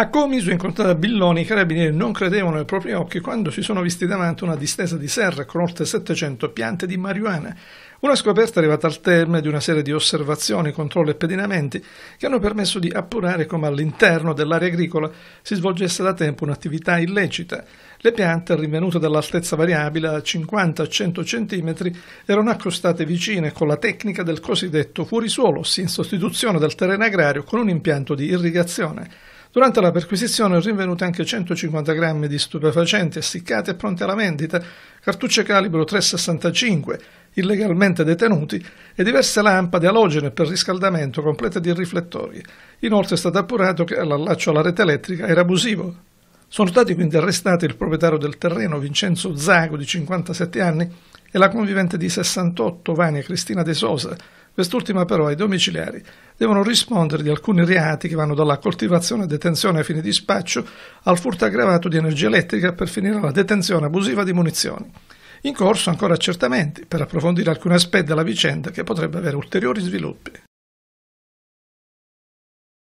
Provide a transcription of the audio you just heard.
A Comiso, incontrata a Billoni, i carabinieri non credevano ai propri occhi quando si sono visti davanti una distesa di serra con oltre 700 piante di marijuana. Una scoperta arrivata al termine di una serie di osservazioni, controlli e pedinamenti che hanno permesso di appurare come all'interno dell'area agricola si svolgesse da tempo un'attività illecita. Le piante, rinvenute dall'altezza variabile a 50 a 100 cm, erano accostate vicine con la tecnica del cosiddetto fuorisuolo, in sostituzione del terreno agrario con un impianto di irrigazione. Durante la perquisizione sono rinvenuti anche 150 grammi di stupefacenti essiccati e pronti alla vendita, cartucce calibro 365 illegalmente detenuti e diverse lampade alogene per riscaldamento complete di riflettori. Inoltre è stato appurato che l'allaccio alla rete elettrica era abusivo. Sono stati quindi arrestati il proprietario del terreno Vincenzo Zago di 57 anni e la convivente di 68 Vania Cristina De Sosa Quest'ultima però ai domiciliari devono rispondere di alcuni reati che vanno dalla coltivazione e detenzione a fini di spaccio al furto aggravato di energia elettrica per finire alla detenzione abusiva di munizioni. In corso ancora accertamenti per approfondire alcuni aspetti della vicenda che potrebbe avere ulteriori sviluppi.